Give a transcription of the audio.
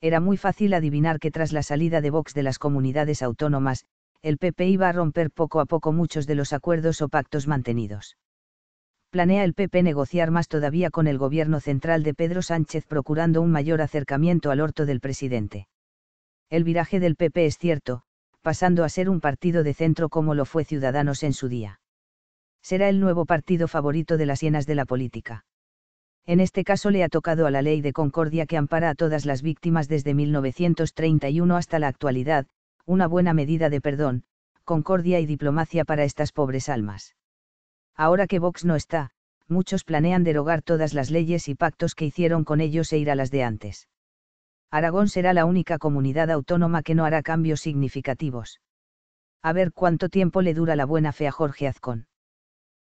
era muy fácil adivinar que tras la salida de Vox de las comunidades autónomas, el PP iba a romper poco a poco muchos de los acuerdos o pactos mantenidos. Planea el PP negociar más todavía con el gobierno central de Pedro Sánchez procurando un mayor acercamiento al orto del presidente. El viraje del PP es cierto, pasando a ser un partido de centro como lo fue Ciudadanos en su día. Será el nuevo partido favorito de las hienas de la política en este caso le ha tocado a la ley de concordia que ampara a todas las víctimas desde 1931 hasta la actualidad, una buena medida de perdón, concordia y diplomacia para estas pobres almas. Ahora que Vox no está, muchos planean derogar todas las leyes y pactos que hicieron con ellos e ir a las de antes. Aragón será la única comunidad autónoma que no hará cambios significativos. A ver cuánto tiempo le dura la buena fe a Jorge Azcón.